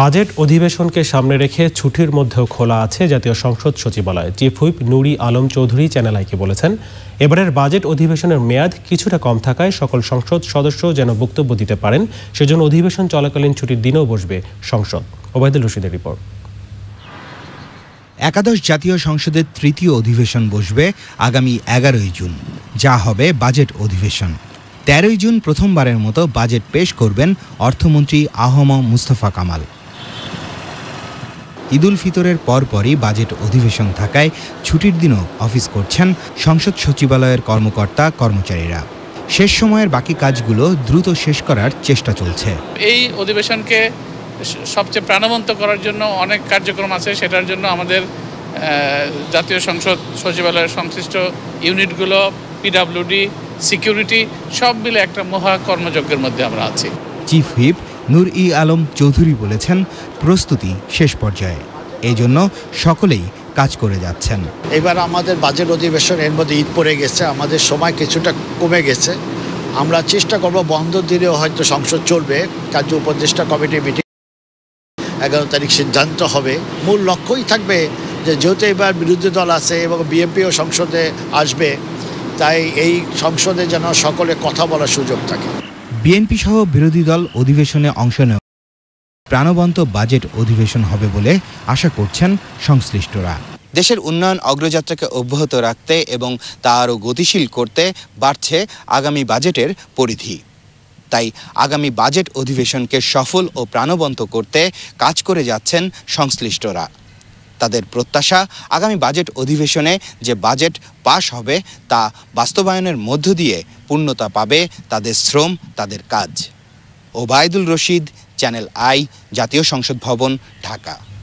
budget অধিবেশনকে সামনে রেখে ছুটির মধ্যেও খোলা আছে জাতীয় সংসদ সচিবালয় chief whip Nuri Alam Chowdhury channel আইকে বলেছেন এবারের বাজেট অধিবেশনের মেয়াদ কিছুটা কম থাকায় সকল সংসদ সদস্য যেন বক্তব্য দিতে পারেন সেজন্য অধিবেশন চলাকালীন ছুটির দিনেও বসবে সংসদ ওবায়দুল রশিদের রিপোর্ট একাদশ জাতীয় সংসদের তৃতীয় অধিবেশন বসবে আগামী এগারোই জুন যা হবে বাজেট অধিবেশন তেরোই জুন প্রথমবারের মতো বাজেট পেশ করবেন অর্থমন্ত্রী আহম মুস্তফা কামাল ঈদুল ফিতরের পরপরই বাজেট অধিবেশন থাকায় ছুটির দিনও অফিস করছেন সংসদ সচিবালয়ের কর্মকর্তা কর্মচারীরা শেষ সময়ের বাকি কাজগুলো দ্রুত শেষ করার চেষ্টা চলছে এই অধিবেশনকে সবচেয়ে প্রাণবন্ত করার জন্য অনেক কার্যক্রম আছে সেটার জন্য আমাদের জাতীয় সংসদ সচিবালয়ের সংশ্লিষ্ট ইউনিটগুলো পিডাব্লিউডি সিকিউরিটি সব মিলে একটা মহা কর্মযজ্ঞের মধ্যে আমরা আছি চিফ হুইপ নূর ই আলম চৌধুরী বলেছেন প্রস্তুতি শেষ পর্যায়ে এই জন্য সকলেই কাজ করে যাচ্ছেন এবার আমাদের বাজেট অধিবেশন এর মধ্যে ঈদ পড়ে গেছে আমাদের সময় কিছুটা কমে গেছে আমরা চেষ্টা করব বন্ধ দিলেও হয়তো সংসদ চলবে কার্য উপদেষ্টা কমিটি মিটিং এগারো তারিখ সিদ্ধান্ত হবে মূল লক্ষ্যই থাকবে যে যেহেতু এবার বিরোধী দল আছে এবং বিএনপিও সংসদে আসবে তাই এই সংসদে যেন সকলে কথা বলার সুযোগ থাকে বিএনপি সহ বিরোধী দল অধিবেশনে অংশ নেওয়া প্রাণবন্ত বাজেট অধিবেশন হবে বলে আশা করছেন সংশ্লিষ্টরা দেশের উন্নয়ন অগ্রযাত্রাকে অব্যাহত রাখতে এবং তা আরও গতিশীল করতে বাড়ছে আগামী বাজেটের পরিধি তাই আগামী বাজেট অধিবেশনকে সফল ও প্রাণবন্ত করতে কাজ করে যাচ্ছেন সংশ্লিষ্টরা তাদের প্রত্যাশা আগামী বাজেট অধিবেশনে যে বাজেট পাশ হবে তা বাস্তবায়নের মধ্য দিয়ে পূর্ণতা পাবে তাদের শ্রম তাদের কাজ ওবায়দুল রশিদ চ্যানেল আই জাতীয় সংসদ ভবন ঢাকা